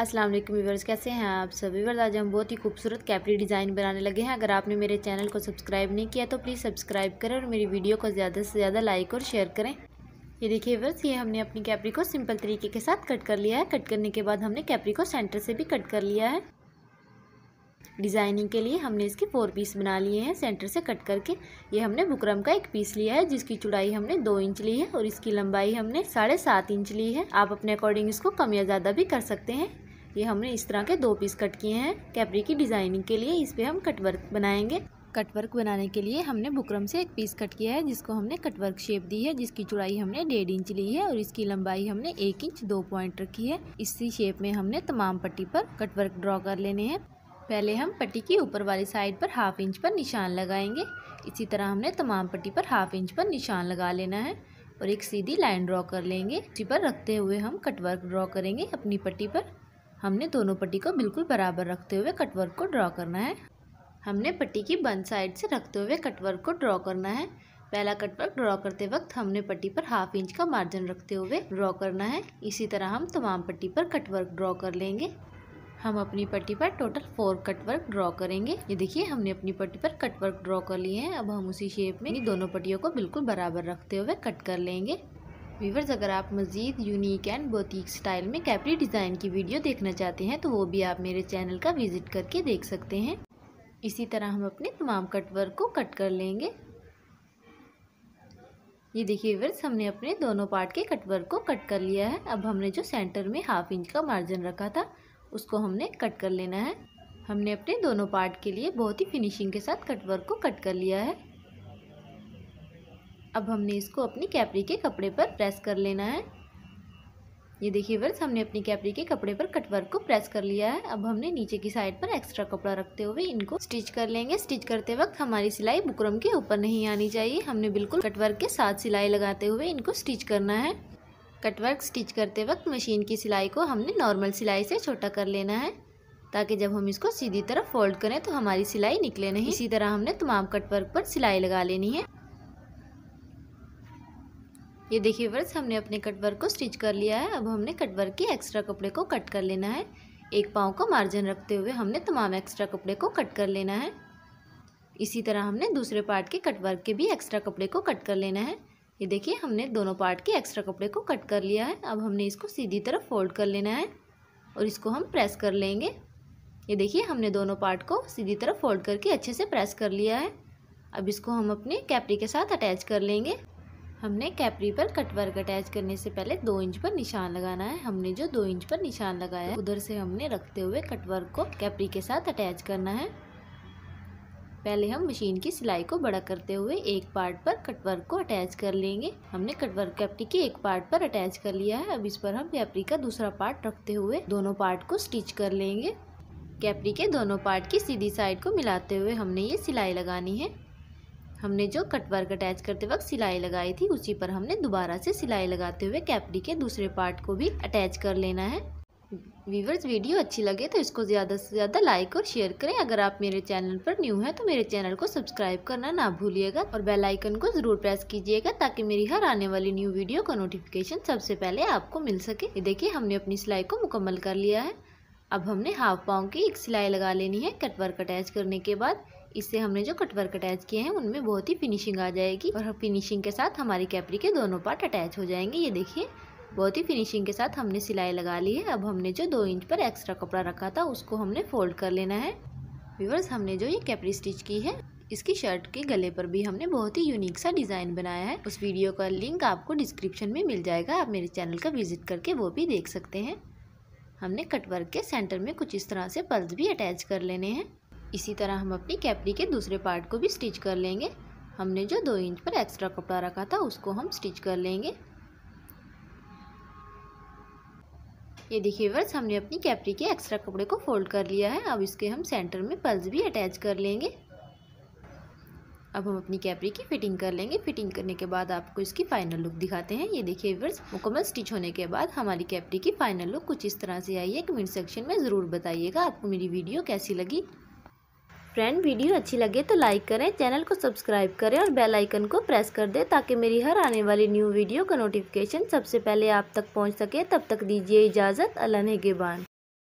अस्सलाम वालेकुम कैसे हैं आप सभी व्यूवर्स आज हम बहुत ही खूबसूरत कैपरी डिज़ाइन बनाने लगे हैं अगर आपने मेरे चैनल को सब्सक्राइब नहीं किया तो प्लीज़ सब्सक्राइब करें और मेरी वीडियो को ज़्यादा से ज़्यादा लाइक और शेयर करें ये देखिए वर्स ये हमने अपनी कैपरी को सिंपल तरीके के साथ कट कर लिया है कट करने के बाद हमने कैपरी को सेंटर से भी कट कर लिया है डिज़ाइनिंग के लिए हमने इसके फोर पीस बना लिए हैं सेंटर से कट करके ये हमने बुकरम का एक पीस लिया है जिसकी चौड़ाई हमने दो इंच ली है और इसकी लंबाई हमने साढ़े सात इंच ली है आप अपने अकॉर्डिंग इसको कम या ज़्यादा भी कर सकते हैं ये हमने इस तरह के दो पीस कट किए हैं कैपरी की डिज़ाइनिंग के लिए इस पे हम कटवर्क बनाएंगे कटवर्क बनाने के लिए हमने बुकरम से एक पीस कट किया है जिसको हमने कटवर्क शेप दी है जिसकी चौड़ाई हमने डेढ़ इंच ली है और इसकी लंबाई हमने एक इंच दो पॉइंट रखी है इसी शेप में हमने तमाम पट्टी पर कटवर्क ड्रॉ कर लेने हैं पहले हम पट्टी की ऊपर वाली साइड पर हाफ इंच पर निशान लगाएंगे इसी तरह हमने तमाम पट्टी पर हाफ इंच पर निशान लगा लेना है और एक सीधी लाइन ड्रॉ कर लेंगे उसी पर रखते हुए हम कटवर्क ड्रॉ करेंगे अपनी पट्टी पर हमने दोनों पट्टी को बिल्कुल बराबर रखते हुए कटवर्क को ड्रॉ करना है हमने पट्टी की बंद साइड से रखते हुए कटवर्क को ड्रॉ करना है पहला कटवर्क ड्रॉ करते वक्त हमने पट्टी पर हाफ इंच का मार्जिन रखते हुए ड्रॉ करना है इसी तरह हम तमाम पट्टी पर कटवर्क ड्रॉ कर लेंगे हम अपनी पट्टी पर टोटल फोर कटवर्क ड्रॉ करेंगे ये देखिए हमने अपनी पट्टी पर कटवर्क ड्रॉ कर लिए हैं अब हम उसी शेप में दोनों पट्टियों को बिल्कुल बराबर रखते हुए कट कर लेंगे वीवर्स अगर आप मज़ीद यूनिक एंड बोतीक स्टाइल में कैपरी डिज़ाइन की वीडियो देखना चाहते हैं तो वो भी आप मेरे चैनल का विज़िट करके देख सकते हैं इसी तरह हम अपने तमाम कटवर्क को कट कर लेंगे ये देखिए वीवर्स हमने अपने दोनों पार्ट के कटवर्क को कट कर लिया है अब हमने जो सेंटर में हाफ इंच का मार्जिन रखा था उसको हमने कट कर लेना है हमने अपने दोनों पार्ट के लिए बहुत ही फिनिशिंग के साथ कटवर्क को कट कर लिया है अब हमने इसको अपनी कैपरी के कपड़े पर प्रेस कर लेना है ये देखिए वर्ष हमने अपनी कैपरी के कपड़े पर कटवर्क को प्रेस कर लिया है अब हमने नीचे की साइड पर एक्स्ट्रा कपड़ा रखते हुए इनको स्टिच कर लेंगे स्टिच करते वक्त हमारी सिलाई बुकरम के ऊपर नहीं आनी चाहिए हमने बिल्कुल कटवर्क के साथ सिलाई लगाते हुए इनको स्टिच करना है कटवर्क स्टिच करते वक्त मशीन की सिलाई को हमने नॉर्मल सिलाई से छोटा कर लेना है ताकि जब हम इसको सीधी तरफ फोल्ड करें तो हमारी सिलाई निकले नहीं इसी तरह हमने तमाम कटवर्क पर सिलाई लगा लेनी है ये देखिए वर्ष हमने अपने कटवर्क को स्टिच कर लिया है अब हमने कटवर्क के एक्स्ट्रा कपड़े को कट कर लेना है एक पाँव का मार्जिन रखते हुए हमने तमाम एक्स्ट्रा कपड़े को कट कर लेना है इसी तरह हमने दूसरे पार्ट के कटवर्क के भी एक्स्ट्रा कपड़े को कट कर लेना है ये देखिए हमने दोनों पार्ट के एक्स्ट्रा कपड़े को कट कर लिया है अब हमने इसको सीधी तरफ फोल्ड कर लेना है और इसको हम प्रेस कर लेंगे ये देखिए हमने दोनों पार्ट को सीधी तरफ फोल्ड करके अच्छे से प्रेस कर लिया है अब इसको हम अपने कैपरी के साथ अटैच कर लेंगे हमने कैपरी पर कटवर्क अटैच करने से पहले दो इंच पर निशान लगाना है हमने जो दो इंच पर निशान लगाया है उधर से हमने रखते हुए कटवर्क को कैपरी के साथ अटैच करना है पहले हम मशीन की सिलाई को बड़ा करते हुए एक पार्ट पर कटवर्क को अटैच कर लेंगे हमने कटवर्क कैपरी के एक पार्ट पर अटैच कर लिया है अब इस पर हम कैपरी का दूसरा पार्ट रखते हुए दोनों पार्ट को स्टिच कर लेंगे कैपरी के दोनों पार्ट की सीधी साइड को मिलाते हुए हमने ये सिलाई लगानी है हमने जो कट वर्क अटैच करते वक्त सिलाई लगाई थी उसी पर हमने दोबारा से सिलाई लगाते हुए कैपरी के दूसरे पार्ट को भी अटैच कर लेना है व्यूवर्स वीडियो अच्छी लगे तो इसको ज़्यादा से ज़्यादा लाइक और शेयर करें अगर आप मेरे चैनल पर न्यू हैं तो मेरे चैनल को सब्सक्राइब करना ना भूलिएगा और बेल आइकन को ज़रूर प्रेस कीजिएगा ताकि मेरी हर आने वाली न्यू वीडियो का नोटिफिकेशन सबसे पहले आपको मिल सके देखिए हमने अपनी सिलाई को मुकम्मल कर लिया है अब हमने हाफ पाँव की एक सिलाई लगा लेनी है कटवर्क अटैच करने के बाद इससे हमने जो कटवर्क अटैच किए हैं उनमें बहुत ही फिनिशिंग आ जाएगी और फिनिशिंग के साथ हमारी कैपरी के दोनों पार्ट अटैच हो जाएंगे ये देखिए बहुत ही फिनिशिंग के साथ हमने सिलाई लगा ली है अब हमने जो दो इंच पर एक्स्ट्रा कपड़ा रखा था उसको हमने फोल्ड कर लेना है व्यूवर्स हमने जो ये कैपरी स्टिच की है इसकी शर्ट के गले पर भी हमने बहुत ही यूनिक सा डिज़ाइन बनाया है उस वीडियो का लिंक आपको डिस्क्रिप्शन में मिल जाएगा आप मेरे चैनल का विजिट करके वो भी देख सकते हैं हमने कटवर्क के सेंटर में कुछ इस तरह से पल्स भी अटैच कर लेने हैं इसी तरह हम अपनी कैपरी के दूसरे पार्ट को भी स्टिच कर लेंगे हमने जो दो इंच पर एक्स्ट्रा कपड़ा रखा था उसको हम स्टिच कर लेंगे ये देखिए वर्स हमने अपनी कैपरी के एक्स्ट्रा कपड़े को फोल्ड कर लिया है अब इसके हम सेंटर में पल्स भी अटैच कर लेंगे अब हम अपनी कैपरी की फिटिंग कर लेंगे फिटिंग करने के बाद आपको इसकी फाइनल लुक दिखाते हैं ये देखिए वर्ष मुकम्मल स्टिच होने के बाद हमारी कैपरी की फाइनल लुक कुछ इस तरह से आई है कमेंट सेक्शन में ज़रूर बताइएगा आपको मेरी वीडियो कैसी लगी फ्रेंड वीडियो अच्छी लगे तो लाइक करें चैनल को सब्सक्राइब करें और बेल आइकन को प्रेस कर दें ताकि मेरी हर आने वाली न्यू वीडियो का नोटिफिकेशन सबसे पहले आप तक पहुंच सके तब तक दीजिए इजाज़त अल्लाह बान